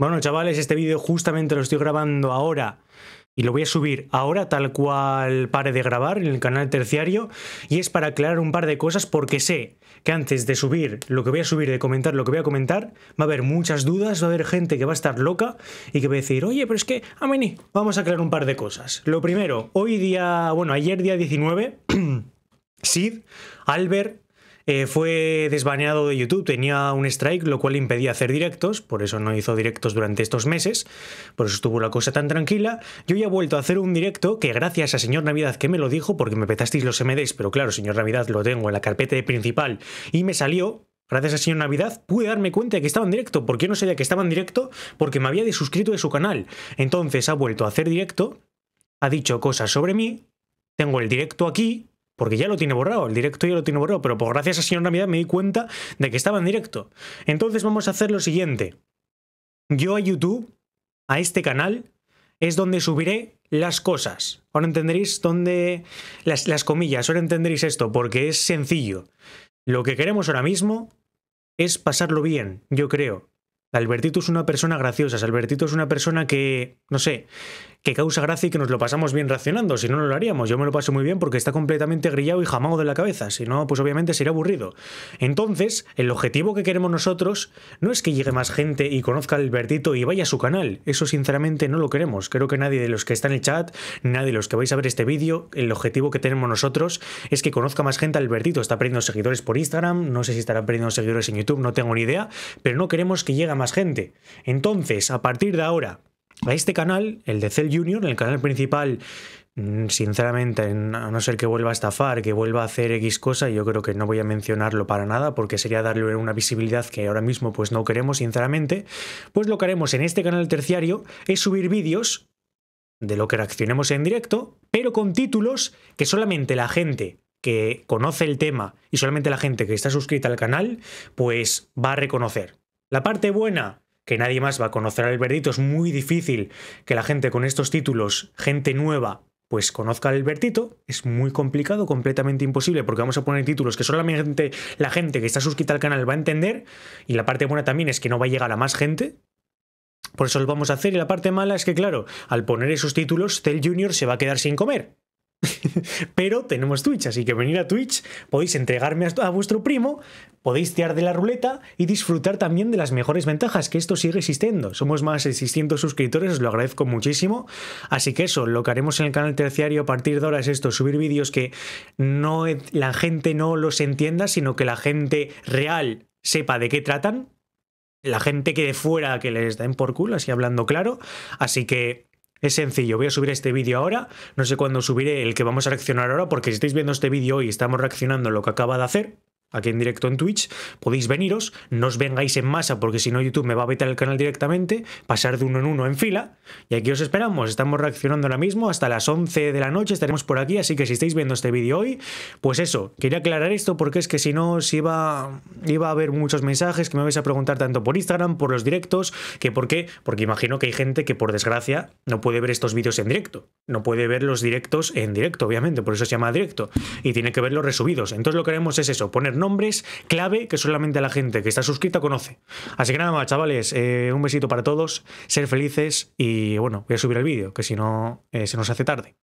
Bueno, chavales, este vídeo justamente lo estoy grabando ahora y lo voy a subir ahora tal cual pare de grabar en el canal terciario y es para aclarar un par de cosas porque sé que antes de subir lo que voy a subir, de comentar lo que voy a comentar, va a haber muchas dudas, va a haber gente que va a estar loca y que va a decir, oye, pero es que, Ameni, vamos a aclarar un par de cosas. Lo primero, hoy día, bueno, ayer día 19, Sid, Albert, eh, fue desbaneado de YouTube, tenía un strike, lo cual le impedía hacer directos, por eso no hizo directos durante estos meses, por eso estuvo la cosa tan tranquila. Yo ya he vuelto a hacer un directo que gracias a Señor Navidad que me lo dijo, porque me petasteis los MDs, pero claro, Señor Navidad lo tengo en la carpeta principal y me salió, gracias a Señor Navidad, pude darme cuenta de que estaba en directo. porque qué no sabía que estaba en directo? Porque me había desuscrito de su canal. Entonces ha vuelto a hacer directo, ha dicho cosas sobre mí, tengo el directo aquí, porque ya lo tiene borrado, el directo ya lo tiene borrado, pero por gracias a Señor Navidad me di cuenta de que estaba en directo. Entonces vamos a hacer lo siguiente. Yo a YouTube, a este canal, es donde subiré las cosas. Ahora entenderéis dónde... Las, las comillas, ahora entenderéis esto, porque es sencillo. Lo que queremos ahora mismo es pasarlo bien, yo creo. Albertito es una persona graciosa, Albertito es una persona que, no sé, que causa gracia y que nos lo pasamos bien racionando, si no, no lo haríamos. Yo me lo paso muy bien porque está completamente grillado y jamado de la cabeza, si no, pues obviamente sería aburrido. Entonces, el objetivo que queremos nosotros no es que llegue más gente y conozca a Albertito y vaya a su canal, eso sinceramente no lo queremos. Creo que nadie de los que está en el chat, nadie de los que vais a ver este vídeo, el objetivo que tenemos nosotros es que conozca más gente a Albertito. Está perdiendo seguidores por Instagram, no sé si estará perdiendo seguidores en YouTube, no tengo ni idea, pero no queremos que llegue más gente. Entonces, a partir de ahora, a este canal, el de Cell Junior, el canal principal, mm, sinceramente, a no ser que vuelva a estafar, que vuelva a hacer X cosa, yo creo que no voy a mencionarlo para nada, porque sería darle una visibilidad que ahora mismo pues no queremos, sinceramente, pues lo que haremos en este canal terciario es subir vídeos de lo que reaccionemos en directo, pero con títulos que solamente la gente que conoce el tema y solamente la gente que está suscrita al canal, pues va a reconocer. La parte buena, que nadie más va a conocer al Bertito, es muy difícil que la gente con estos títulos, gente nueva, pues conozca al Bertito, es muy complicado, completamente imposible, porque vamos a poner títulos que solamente la gente que está suscrita al canal va a entender, y la parte buena también es que no va a llegar a más gente, por eso lo vamos a hacer. Y la parte mala es que, claro, al poner esos títulos, Cell Junior se va a quedar sin comer. pero tenemos Twitch, así que venir a Twitch, podéis entregarme a, vuestro primo, podéis tirar de la ruleta y disfrutar también de las mejores ventajas, que esto sigue existiendo. Somos más de 600 suscriptores, os lo agradezco muchísimo. Así que eso, lo que haremos en el canal terciario a partir de ahora es esto, subir vídeos que no e, la gente no los entienda, sino que la gente real sepa de qué tratan. La gente que de fuera que les den por culo, así hablando claro. Así que es sencillo, voy a subir este vídeo ahora, no sé cuándo subiré el que vamos a reaccionar ahora, porque si estáis viendo este vídeo hoy estamos reaccionando a lo que acaba de hacer, aquí en directo en Twitch, podéis veniros, no os vengáis en masa porque si no YouTube me va a vetar el canal directamente, pasar de uno en uno en fila y aquí os esperamos, estamos reaccionando ahora mismo hasta las 11 de la noche estaremos por aquí, así que si estáis viendo este vídeo hoy, pues eso, quería aclarar esto porque es que si no si iba, iba a haber muchos mensajes que me vais a preguntar tanto por Instagram, por los directos, que por qué, porque imagino que hay gente que por desgracia no puede ver estos vídeos en directo, no puede ver los directos en directo, obviamente, por eso se llama directo y tiene que verlos resubidos, entonces lo que haremos es eso, ponernos nombres clave que solamente la gente que está suscrita conoce. Así que nada más, chavales, eh, un besito para todos, ser felices y bueno, voy a subir el vídeo, que si no eh, se nos hace tarde.